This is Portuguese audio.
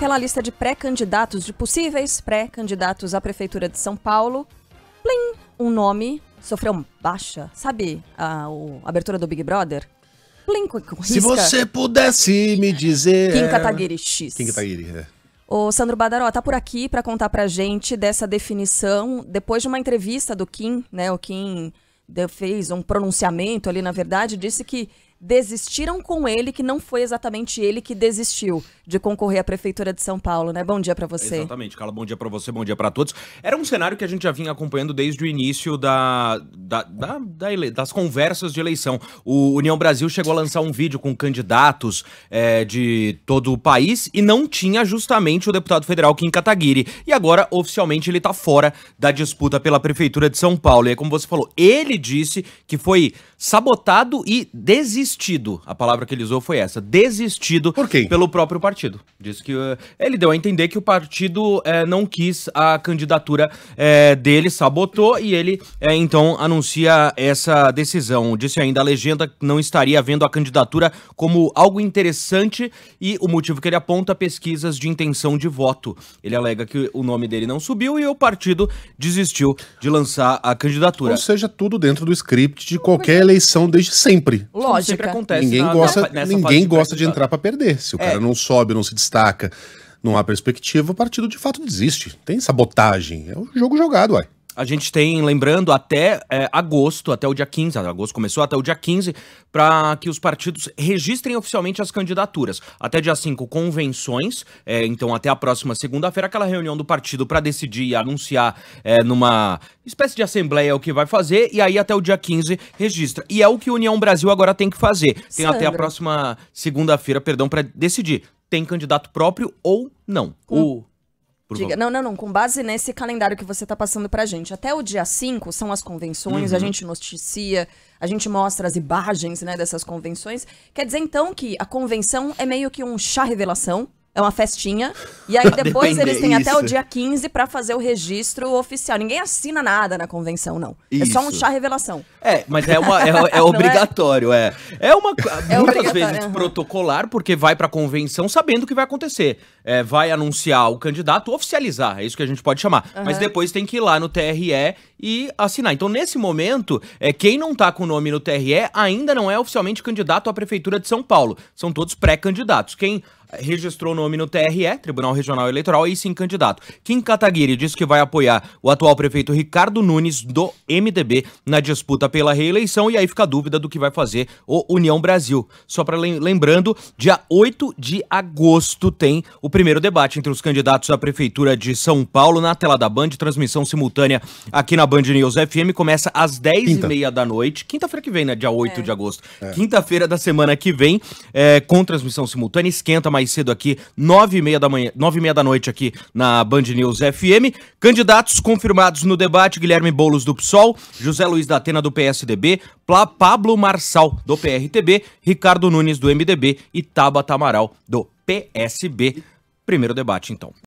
aquela lista de pré-candidatos, de possíveis pré-candidatos à Prefeitura de São Paulo, plim, um nome sofreu baixa. Sabe a, a abertura do Big Brother? Plim, com, com Se você pudesse me dizer... Kim Kataguiri X. Kim Kataguiri, é. O Sandro Badaró tá por aqui para contar pra gente dessa definição, depois de uma entrevista do Kim, né? O Kim fez um pronunciamento ali, na verdade, disse que desistiram com ele, que não foi exatamente ele que desistiu de concorrer à prefeitura de São Paulo, né? Bom dia para você. Exatamente, Carla, bom dia para você, bom dia para todos. Era um cenário que a gente já vinha acompanhando desde o início da da, da, da ele, das conversas de eleição. O União Brasil chegou a lançar um vídeo com candidatos é, de todo o país e não tinha justamente o deputado federal Kim Kataguiri. E agora, oficialmente, ele está fora da disputa pela Prefeitura de São Paulo. E é como você falou, ele disse que foi sabotado e desistido. A palavra que ele usou foi essa: desistido pelo próprio partido. Disse que uh, ele deu a entender que o partido uh, não quis a candidatura uh, dele, sabotou e ele então anunciou anuncia essa decisão. Disse ainda a legenda que não estaria vendo a candidatura como algo interessante e o motivo que ele aponta pesquisas de intenção de voto. Ele alega que o nome dele não subiu e o partido desistiu de lançar a candidatura. Ou seja, tudo dentro do script de qualquer eleição desde sempre. Lógico. Sempre acontece. Ninguém na, gosta, ninguém de gosta de entrar para perder. Se o é. cara não sobe, não se destaca, não há perspectiva, o partido de fato desiste. Tem sabotagem. É um jogo jogado, uai a gente tem, lembrando, até é, agosto, até o dia 15, agosto começou até o dia 15, para que os partidos registrem oficialmente as candidaturas. Até dia 5, convenções, é, então até a próxima segunda-feira, aquela reunião do partido para decidir e anunciar é, numa espécie de assembleia o que vai fazer, e aí até o dia 15 registra. E é o que a União Brasil agora tem que fazer. Tem Sandra. até a próxima segunda-feira, perdão, para decidir. Tem candidato próprio ou não? Com... Hum. O Diga, não, não, não. Com base nesse calendário que você está passando para a gente. Até o dia 5 são as convenções, uhum. a gente noticia, a gente mostra as imagens né, dessas convenções. Quer dizer, então, que a convenção é meio que um chá revelação é uma festinha. E aí depois eles têm até o dia 15 para fazer o registro oficial. Ninguém assina nada na convenção, não. Isso. É só um chá revelação. É, mas é, uma, é, é, é? obrigatório, é? é? é. uma. É muitas vezes uhum. protocolar, porque vai pra convenção sabendo o que vai acontecer. É, vai anunciar o candidato, oficializar, é isso que a gente pode chamar. Uhum. Mas depois tem que ir lá no TRE e assinar. Então, nesse momento, é, quem não tá com o nome no TRE ainda não é oficialmente candidato à Prefeitura de São Paulo. São todos pré-candidatos. Quem registrou o nome no TRE, Tribunal Regional Eleitoral, e sim candidato. Kim Kataguiri disse que vai apoiar o atual prefeito Ricardo Nunes, do MDB, na disputa pela reeleição, e aí fica a dúvida do que vai fazer o União Brasil. Só para lembrando, dia 8 de agosto tem o primeiro debate entre os candidatos à Prefeitura de São Paulo na tela da Band, transmissão simultânea aqui na Band News FM, começa às 10h30 da noite, quinta-feira que vem, né? Dia 8 é. de agosto. É. Quinta-feira da semana que vem, é, com transmissão simultânea, esquenta mais mais cedo aqui, nove e meia da manhã, nove e meia da noite aqui na Band News FM. Candidatos confirmados no debate: Guilherme Boulos do PSOL, José Luiz da Atena do PSDB, Pla Pablo Marçal do PRTB, Ricardo Nunes do MDB e Taba Tamaral do PSB. Primeiro debate, então.